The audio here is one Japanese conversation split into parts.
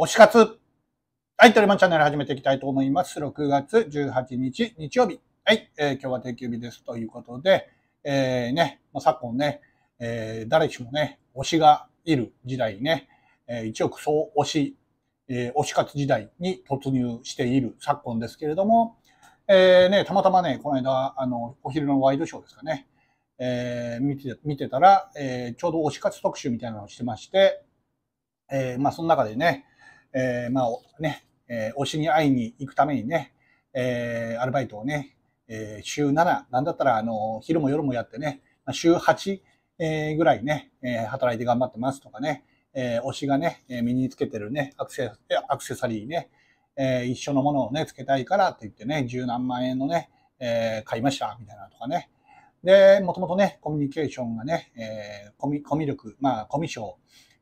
推し活。はい、トレマンチャンネル始めていきたいと思います。6月18日、日曜日。はい、えー、今日は定休日ですということで、えー、ね、まあ、昨今ね、えー、誰しもね、推しがいる時代ね、えー、一億総推し、えー、推し活時代に突入している昨今ですけれども、えー、ね、たまたまね、この間、あの、お昼のワイドショーですかね、えー、見て見てたら、えー、ちょうど推し活特集みたいなのをしてまして、えー、まあ、その中でね、えー、まあね、えー、推しに会いに行くためにね、えー、アルバイトをね、えー、週7、なんだったら、あの、昼も夜もやってね、週8、えー、ぐらいね、えー、働いて頑張ってますとかね、えー、推しがね、えー、身につけてるね、アクセアクセサリーね、えー、一緒のものをね、つけたいからって言ってね、十何万円のね、えー、買いました、みたいなとかね。で、もともとね、コミュニケーションがね、えー、コミ、コミ力、まあ、コミショー、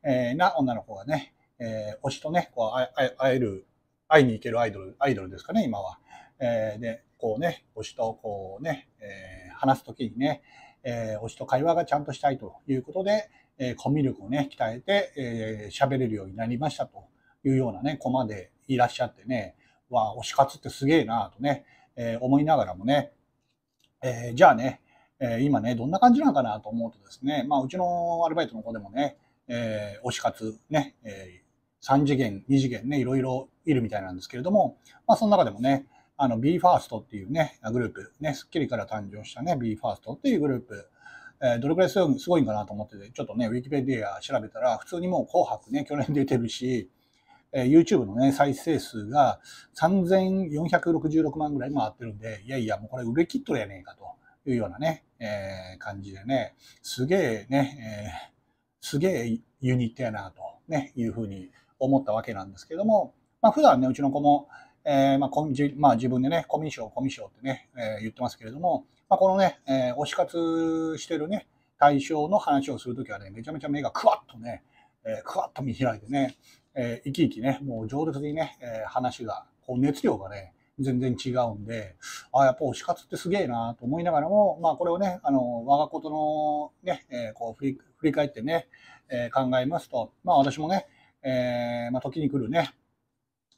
えー、な女の子がね、えー、推しとね、こう会える、会いに行けるアイドル、アイドルですかね、今は。えー、で、こうね、推しとこうね、えー、話すときにね、えー、推しと会話がちゃんとしたいということで、えー、コミュ力をね、鍛えて、えー、れるようになりましたというようなね、コマでいらっしゃってね、わ、推し活ってすげえなとね、えー、思いながらもね、えー、じゃあね、えー、今ね、どんな感じなのかなと思うとですね、まあ、うちのアルバイトの子でもね、えー、推し活ね、えー3次元、2次元ね、いろいろいるみたいなんですけれども、まあ、その中でもね、あの BE:FIRST っていうね、グループ、ね、スッキリから誕生したね、BE:FIRST っていうグループ、えー、どれくらいすごいんかなと思ってて、ちょっとね、ウィキペディア調べたら、普通にもう紅白ね、去年出てるし、えー、YouTube のね、再生数が3466万ぐらい回ってるんで、いやいや、もうこれ売れ切っとるやねんかというようなね、えー、感じでね、すげえね、えー、すげえユニットやなと、ね、いうふうに思ったわけなんですけども、まあ、普段ね、うちの子も、えー、まあコまあ、自分でね、コミショコミショってね、えー、言ってますけれども、まあ、このね、えー、推し活してるね、対象の話をするときはね、めちゃめちゃ目がクワッとね、えー、クワッと見開いてね、えー、生き生きね、もう上手にね、えー、話が、こう熱量がね、全然違うんで、ああ、やっぱ推し活ってすげえなと思いながらも、まあこれをね、あの、我がことのね、えー、こう振り返ってね、えー、考えますと、まあ私もね、えー、まあ、時に来るね、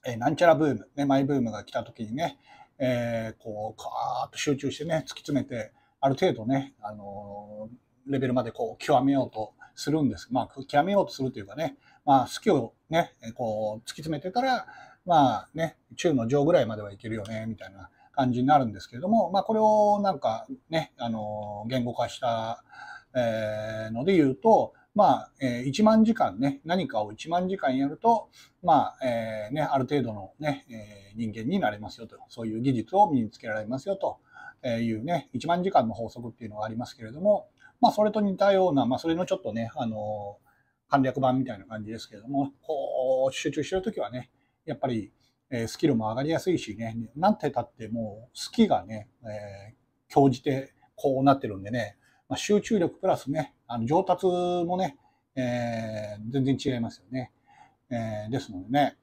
えなんちゃらブーム、ね、マイブームが来た時にね、えー、こう、カーッと集中してね、突き詰めて、ある程度ね、あのレベルまでこう、極めようとするんです。まあ、極めようとするというかね、まあ、好きをね、こう、突き詰めてから、まあね、中の上ぐらいまではいけるよね、みたいな感じになるんですけれども、まあ、これをなんかね、あの言語化した、えー、ので言うと、まあ、え1万時間ね、何かを1万時間やると、まあ、えー、ね、ある程度のね、え人間になれますよと、そういう技術を身につけられますよというね、1万時間の法則っていうのがありますけれども、まあ、それと似たような、まあ、それのちょっとね、あの簡略版みたいな感じですけれども、こう、集中してるときはね、やっぱり、えスキルも上がりやすいしね、なんてたってもう、好きがね、えー、強じてこうなってるんでね、まあ、集中力プラスね、あの上達もね、えー、全然違いますよね。えー、ですのでね、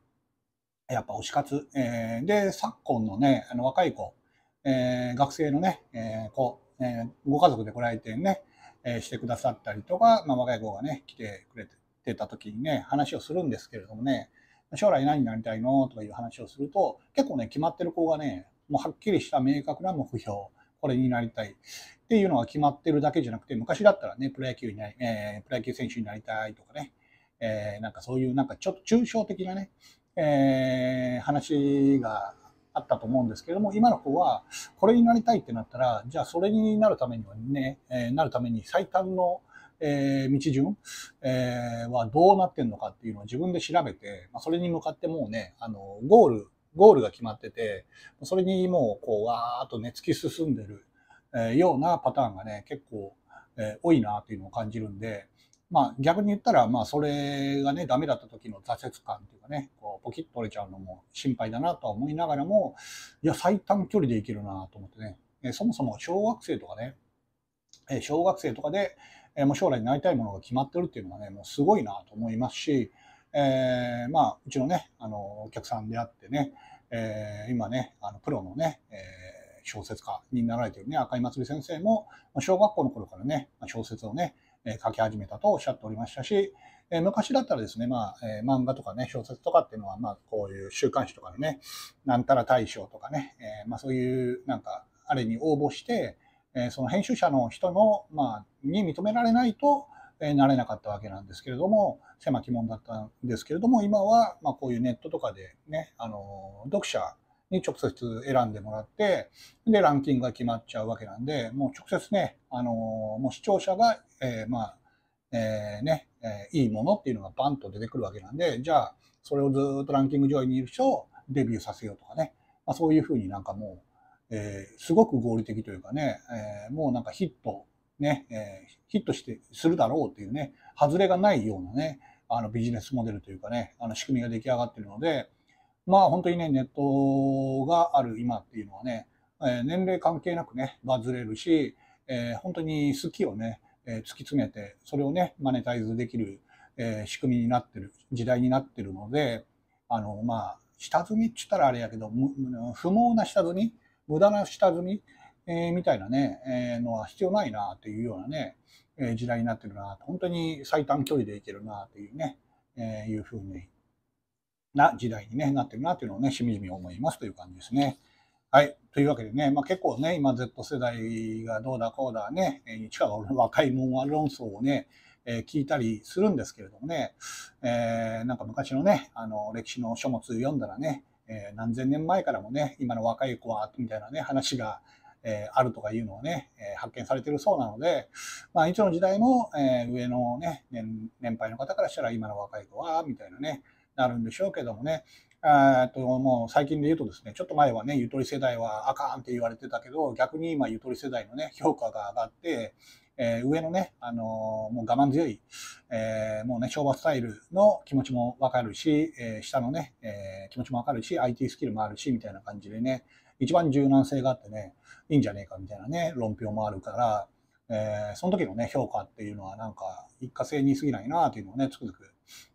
やっぱ推し活。えー、で、昨今のね、あの若い子、えー、学生のね、えー、子、えー、ご家族でご来店ね、えー、してくださったりとか、まあ、若い子がね、来てくれててた時にね、話をするんですけれどもね、将来何になりたいのとかいう話をすると、結構ね、決まってる子がね、もうはっきりした明確な目標、これになりたい。っていうのが決まってるだけじゃなくて、昔だったらね、プロ野球になり、えー、プロ野球選手になりたいとかね、えー、なんかそういうなんかちょっと抽象的なね、えー、話があったと思うんですけども、今の子はこれになりたいってなったら、じゃあそれになるためにはね、えー、なるために最短の、えー、道順、えー、はどうなってんのかっていうのを自分で調べて、まあ、それに向かってもうね、あの、ゴール、ゴールが決まってて、それにもう、こう、わーっとね、突き進んでるえようなパターンがね、結構、え多いなっていうのを感じるんで、まあ逆に言ったら、まあそれがね、ダメだった時の挫折感っていうかね、こうポキッと折れちゃうのも心配だなとは思いながらも、いや、最短距離でいけるなと思ってね、えそもそも小学生とかね、え小学生とかで、えもう将来になりたいものが決まってるっていうのがね、もうすごいなと思いますし、えー、まあうちのね、あの、お客さんであってね、えー、今ね、あのプロのね、えー小説家になられているね、赤井祭先生も、小学校の頃からね、小説をね、書き始めたとおっしゃっておりましたし、昔だったらですね、まあ、え漫画とかね、小説とかっていうのは、まあ、こういう週刊誌とかのね、なんたら大賞とかね、えまあ、そういう、なんか、あれに応募して、えその編集者の人の、まあ、に認められないと、えなれなかったわけなんですけれども、狭き門だったんですけれども、今は、まこういうネットとかでね、あの、読者に直接選んでもらって、で、ランキングが決まっちゃうわけなんで、もう直接ね、あのー、もう視聴者が、えー、まあ、えー、ね、えー、いいものっていうのがバンと出てくるわけなんで、じゃあ、それをずっとランキング上位にいる人をデビューさせようとかね、まあ、そういうふうになんかもう、えー、すごく合理的というかね、えー、もうなんかヒット、ね、えー、ヒットして、するだろうっていうね、外れがないようなね、あのビジネスモデルというかね、あの仕組みが出来上がってるので、まあ本当にね、ネットがある今っていうのはね、えー、年齢関係なくね、バズれるし、えー、本当に好きをね、えー、突き詰めて、それをね、マネタイズできる、え仕組みになってる、時代になってるので、あの、まあ、下積みって言ったらあれやけど、不毛な下積み、無駄な下積み、えみたいなね、えのは必要ないなっていうようなね、え時代になってるな、本当に最短距離でいけるなっていうね、えいうふうにな時代に、ね、なってるなというのをね、しみじみ思いますという感じですね。はい。というわけでね、まあ、結構ね、今 Z 世代がどうだこうだね、市川若いもん論争をね、えー、聞いたりするんですけれどもね、えー、なんか昔のね、あの、歴史の書物読んだらね、えー、何千年前からもね、今の若い子は、みたいなね、話が、えあるとかいうのをね、え発見されてるそうなので、まあ、いつの時代も、え上のね年、年配の方からしたら今の若い子は、みたいなね、なるんでしょうけどもね。えっともう最近で言うとですね、ちょっと前はね、ゆとり世代はあかんって言われてたけど、逆に今、ゆとり世代のね、評価が上がって、えー、上のね、あのー、もう我慢強い、えー、もうね、昭和スタイルの気持ちもわかるし、え下のね、え気持ちもわかるし、IT スキルもあるし、みたいな感じでね、一番柔軟性があってね、いいんじゃねえかみたいなね、論評もあるから、えその時のね、評価っていうのはなんか、一過性に過ぎないなっていうのをね、つくづく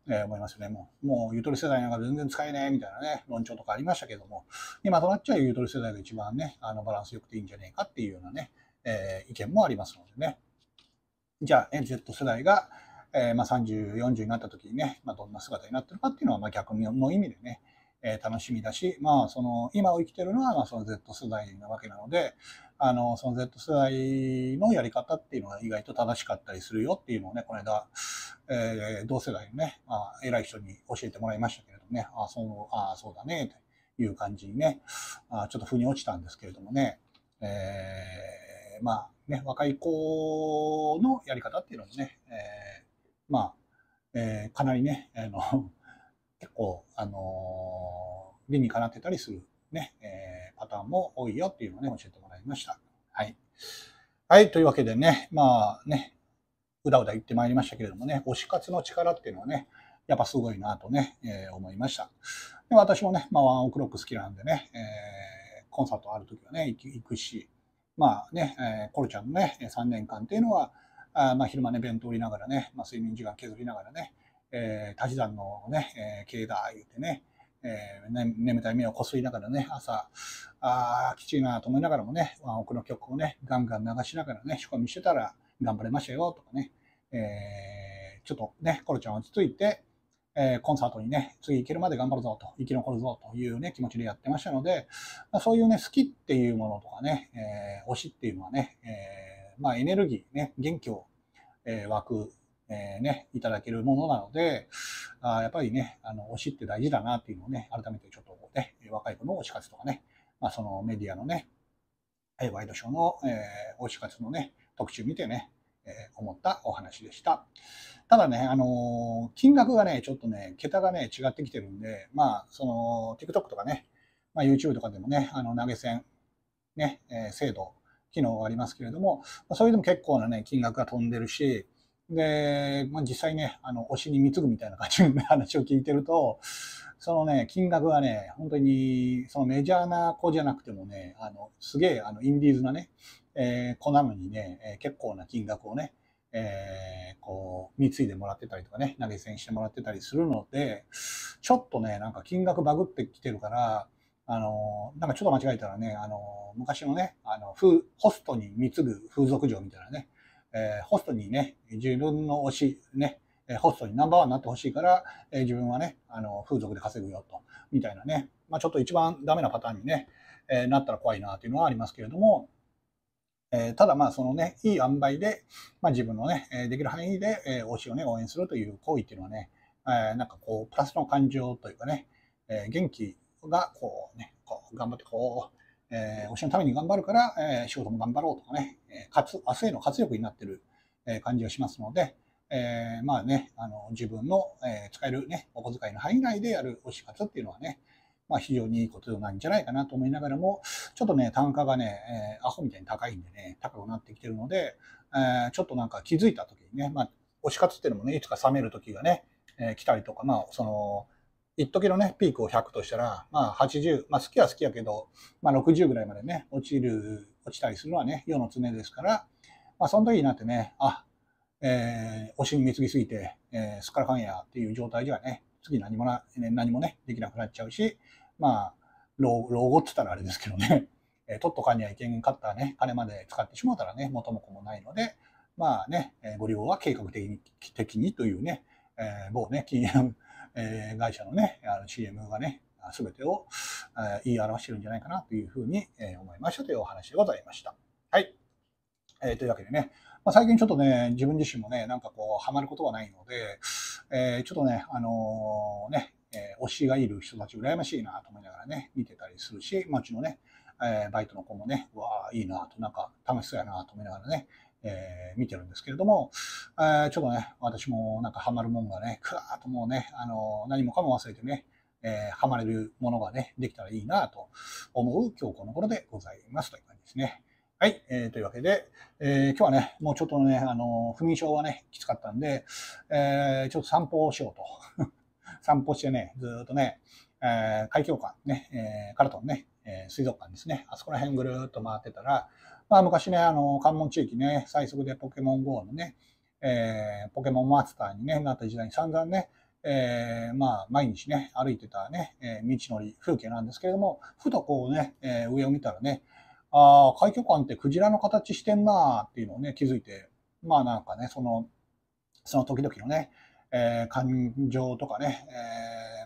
えー、思いますよね。もう、もうゆとり世代なんか全然使えねえみたいなね、論調とかありましたけども、今となっちゃうゆとり世代が一番ね、あのバランス良くていいんじゃねえかっていうようなね、えー、意見もありますのでね。じゃあ、NZ 世代が、えーまあ、30、40になった時にね、まあ、どんな姿になってるかっていうのは、まあ、逆の意味でね、え楽しみだし、まあ、その、今を生きてるのは、まあ、その Z 世代なわけなので、あの、その Z 世代のやり方っていうのは意外と正しかったりするよっていうのをね、この間、えー、同世代のね、まあ、偉い人に教えてもらいましたけれどもね、あ、そう、あ、そうだね、という感じにね、あちょっと腑に落ちたんですけれどもね、えー、まあ、ね、若い子のやり方っていうのもね、えー、まあ、えー、かなりね、あのあのー、理にかなってたりするね、えー、パターンも多いよっていうのをね、教えてもらいました。はい。はい、というわけでね、まあね、うだうだ言ってまいりましたけれどもね、推し活の力っていうのはね、やっぱすごいなとね、えー、思いました。で私もね、まあ、ワンオクロック好きなんでね、えー、コンサートある時はね、行くし、まあね、えー、コルちゃんのね、3年間っていうのは、あまあ、昼間ね、弁当を売りながらね、まあ、睡眠時間削りながらね、えー、足し算のね、えー、経だ、言うてね、えー、ね、眠たい目をこすりながらね、朝、ああ、きちいなと思いながらもね、ワンオクの曲をね、ガンガン流しながらね、仕込みしてたら、頑張れましたよ、とかね、えー、ちょっとね、コロちゃん落ち着いて、えー、コンサートにね、次行けるまで頑張るぞと、生き残るぞというね、気持ちでやってましたので、まあ、そういうね、好きっていうものとかね、えー、推しっていうのはね、えー、まあエネルギーね、元気を、えー、湧くえー、ね、いただけるものなので、あやっぱりね、あの、推しって大事だなっていうのをね、改めてちょっとね、若い子の推し活とかね、まあ、そのメディアのね、ワイドショーの、えー、推し活のね、特集見てね、えー、思ったお話でした。ただね、あのー、金額がね、ちょっとね、桁がね、違ってきてるんで、まあ、その、TikTok とかね、まあ、YouTube とかでもね、あの、投げ銭、ね、えー、制度、機能がありますけれども、それでも結構なね、金額が飛んでるし、で、まあ、実際ね、あの、推しに貢ぐみたいな感じの話を聞いてると、そのね、金額はね、本当に、そのメジャーな子じゃなくてもね、あの、すげえ、あの、インディーズなね、えー、子なのにね、えー、結構な金額をね、えー、こう、貢いでもらってたりとかね、投げ銭してもらってたりするので、ちょっとね、なんか金額バグってきてるから、あの、なんかちょっと間違えたらね、あの、昔のね、あの、ホストに貢ぐ風俗嬢みたいなね、えー、ホストにね、自分の推し、ね、ホストにナンバーワンになってほしいから、えー、自分はね、あの、風俗で稼ぐよと、みたいなね、まあ、ちょっと一番ダメなパターンにね、えー、なったら怖いなというのはありますけれども、えただまあそのね、いい塩梅で、まあ、自分のね、できる範囲で、え推しをね、応援するという行為っていうのはね、えなんかこう、プラスの感情というかね、え元気がこうね、こう頑張ってこう、えー、推しのために頑張るから、えー、仕事も頑張ろうとかね、えー、かつ明日への活力になってる、えー、感じがしますので、えー、まあね、あの自分の、えー、使える、ね、お小遣いの範囲内でやる推し活っていうのはね、まあ、非常にいいことなんじゃないかなと思いながらも、ちょっとね、単価がね、えー、アホみたいに高いんでね、高くなってきてるので、えー、ちょっとなんか気づいた時にね、まあ、推し活っていうのもね、いつか冷める時がね、えー、来たりとか、まあ、その、一時のね、ピークを100としたら、まあ80、まあ好きは好きやけど、まあ60ぐらいまでね、落ちる、落ちたりするのはね、世の常ですから、まあその時になってね、あ、えー、推しに貢ぎすぎて、えー、すっからかんやっていう状態ではね、次何もな、何もね、できなくなっちゃうし、まあ、老老後って言ったらあれですけどね、えー、取っとかにはいけんかったね、金まで使ってしまうたらね、元も子もないので、まあね、えー、ご利用は計画的に的にというね、えー、某ね、金融えー、会社のね、あの CM がね、すべてを、えー、言い表してるんじゃないかなというふうに、えー、思いましたというお話でございました。はい。えー、というわけでね、まあ、最近ちょっとね、自分自身もね、なんかこう、ハマることはないので、えー、ちょっとね、あのー、ね、え推しがいる人たち羨ましいなと思いながらね、見てたりするし、街のね、えバイトの子もね、うわあ、いいなと、なんか楽しそうやなと思いながらね、えー、見てるんですけれども、えー、ちょっとね、私もなんかハマるもんがね、くわーっともうね、あの何もかも忘れてね、えー、ハマれるものがね、できたらいいなと思う今日この頃でございますという感じですね。はい、えー、というわけで、えー、今日はね、もうちょっとね、あの不眠症はね、きつかったんで、えー、ちょっと散歩をしようと。散歩してね、ずっとね、えー、海峡館ね、えー、カラトンね、えー、水族館ですね、あそこら辺ぐるっと回ってたら、まあ、昔ね、あの、関門地域ね、最速でポケモン GO のね、えー、ポケモンマスターに、ね、なった時代に散々ね、えー、まあ、毎日ね、歩いてたね、えー、道のり、風景なんですけれども、ふとこうね、え上を見たらね、ああ、海峡館ってクジラの形してんなーっていうのをね、気づいて、まあなんかね、その、その時々のね、え感情とかね、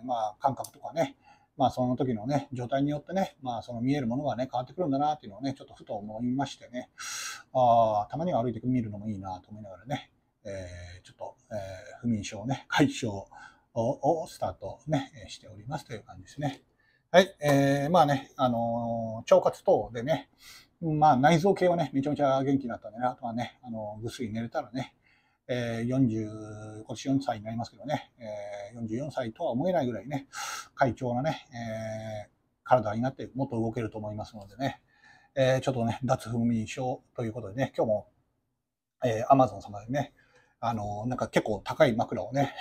えまあ感覚とかね、まあその時のね、状態によってね、まあその見えるものがね、変わってくるんだなっていうのをね、ちょっとふと思いましてね、あたまには歩いてみるのもいいなと思いながらね、えー、ちょっと、えー、不眠症ね、解消をスタートね、しておりますという感じですね。はい、えー、まあね、あのー、腸活等でね、まあ内臓系はね、めちゃめちゃ元気になったんでね、あとはね、あのー、ぐっすり寝れたらね、えー、40、今年4歳になりますけどね、えー、44歳とは思えないぐらいね、快調なね、えー、体になってもっと動けると思いますのでね、えー、ちょっとね、脱不眠症ということでね、今日も、えー、Amazon 様でね、あのー、なんか結構高い枕をね、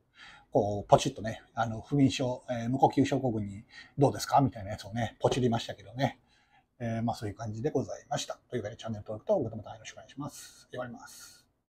こう、ポチッとね、あの、不眠症、えー、無呼吸症候群にどうですかみたいなやつをね、ポチりましたけどね。えー、まあそういう感じでございました。というわけでチャンネル登録とグッドボタンよろしくお願いします。終わります。